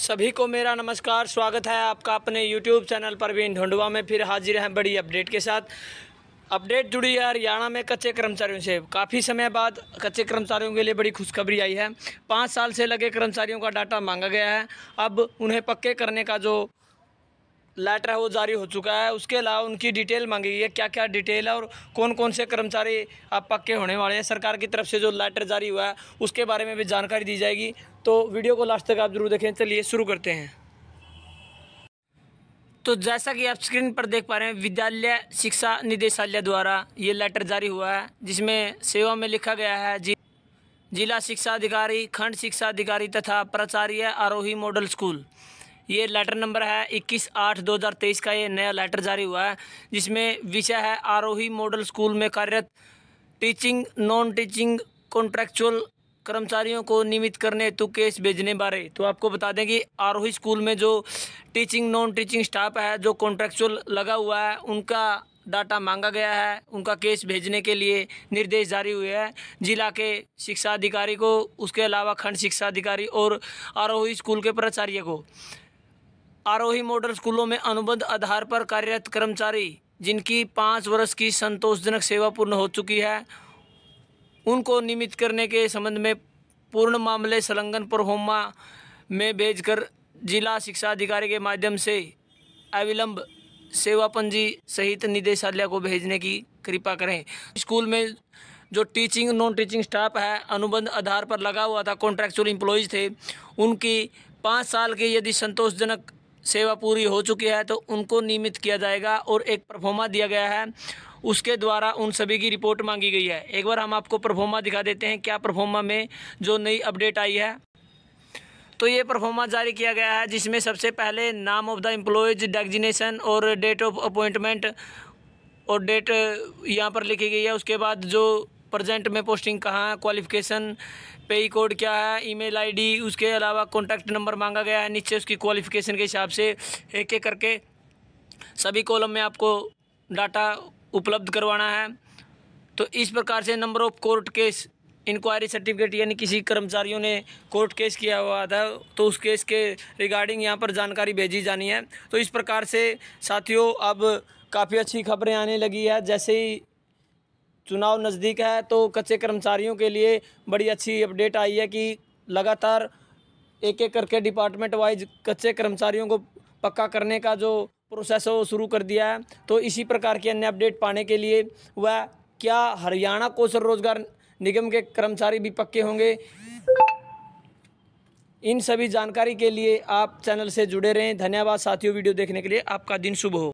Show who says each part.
Speaker 1: सभी को मेरा नमस्कार स्वागत है आपका अपने YouTube चैनल भी ढोंडवा में फिर हाजिर हैं बड़ी अपडेट के साथ अपडेट जुड़ी है हरियाणा में कच्चे कर्मचारियों से काफ़ी समय बाद कच्चे कर्मचारियों के लिए बड़ी खुशखबरी आई है पाँच साल से लगे कर्मचारियों का डाटा मांगा गया है अब उन्हें पक्के करने का जो लेटर है वो जारी हो चुका है उसके अलावा उनकी डिटेल मांगी गई है क्या क्या डिटेल है और कौन कौन से कर्मचारी आप पक्के होने वाले हैं सरकार की तरफ से जो लेटर जारी हुआ है उसके बारे में भी जानकारी दी जाएगी तो वीडियो को लास्ट तक आप जरूर देखें चलिए शुरू करते हैं तो जैसा कि आप स्क्रीन पर देख पा रहे हैं विद्यालय शिक्षा निदेशालय द्वारा ये लेटर जारी हुआ है जिसमें सेवा में लिखा गया है जी जिला शिक्षा अधिकारी खंड शिक्षा अधिकारी तथा प्राचार्य आरोही मॉडल स्कूल ये लेटर नंबर है इक्कीस आठ दो हज़ार तेईस का ये नया लेटर जारी हुआ है जिसमें विषय है आरोही मॉडल स्कूल में कार्यरत टीचिंग नॉन टीचिंग कॉन्ट्रैक्चुअल कर्मचारियों को नियमित करने हेतु केस भेजने बारे तो आपको बता दें कि आरोही स्कूल में जो टीचिंग नॉन टीचिंग स्टाफ है जो कॉन्ट्रैक्चुअल लगा हुआ है उनका डाटा मांगा गया है उनका केस भेजने के लिए निर्देश जारी हुए हैं जिला के शिक्षा अधिकारी को उसके अलावा खंड शिक्षा अधिकारी और आरोही स्कूल के प्राचार्य को आरोही मॉडल स्कूलों में अनुबंध आधार पर कार्यरत कर्मचारी जिनकी पाँच वर्ष की संतोषजनक सेवा पूर्ण हो चुकी है उनको नियमित करने के संबंध में पूर्ण मामले संलग्न प्रोहोमा में भेजकर जिला शिक्षा अधिकारी के माध्यम से अविलंब सेवा पंजी सहित निदेशालय को भेजने की कृपा करें स्कूल में जो टीचिंग नॉन टीचिंग स्टाफ है अनुबंध आधार पर लगा हुआ था कॉन्ट्रैक्चुअल एम्प्लॉयज़ थे उनकी पाँच साल के यदि संतोषजनक सेवा पूरी हो चुकी है तो उनको नियमित किया जाएगा और एक परफॉर्मा दिया गया है उसके द्वारा उन सभी की रिपोर्ट मांगी गई है एक बार हम आपको परफॉर्मा दिखा देते हैं क्या परफॉर्मा में जो नई अपडेट आई है तो ये परफॉर्मा जारी किया गया है जिसमें सबसे पहले नाम ऑफ द एम्प्लॉयज़ डेगजिनेशन और डेट ऑफ अपॉइंटमेंट और डेट यहाँ पर लिखी गई है उसके बाद जो प्रजेंट में पोस्टिंग कहाँ है क्वालिफिकेशन पे कोड क्या है ईमेल आईडी उसके अलावा कॉन्टैक्ट नंबर मांगा गया है नीचे उसकी क्वालिफिकेशन के हिसाब से एक एक करके सभी कॉलम में आपको डाटा उपलब्ध करवाना है तो इस प्रकार से number of court case inquiry certificate यानी किसी कर्मचारियों ने कोर्ट केस किया हुआ था तो उस केस के रिगार्डिंग यहाँ पर जानकारी भेजी जानी है तो इस प्रकार से साथियों अब काफ़ी अच्छी खबरें आने लगी है जैसे ही चुनाव नज़दीक है तो कच्चे कर्मचारियों के लिए बड़ी अच्छी अपडेट आई है कि लगातार एक एक करके डिपार्टमेंट वाइज कच्चे कर्मचारियों को पक्का करने का जो प्रोसेस है वो शुरू कर दिया है तो इसी प्रकार की अन्य अपडेट पाने के लिए वह क्या हरियाणा कौशल रोजगार निगम के कर्मचारी भी पक्के होंगे इन सभी जानकारी के लिए आप चैनल से जुड़े रहें धन्यवाद साथियों वीडियो देखने के लिए आपका दिन शुभ हो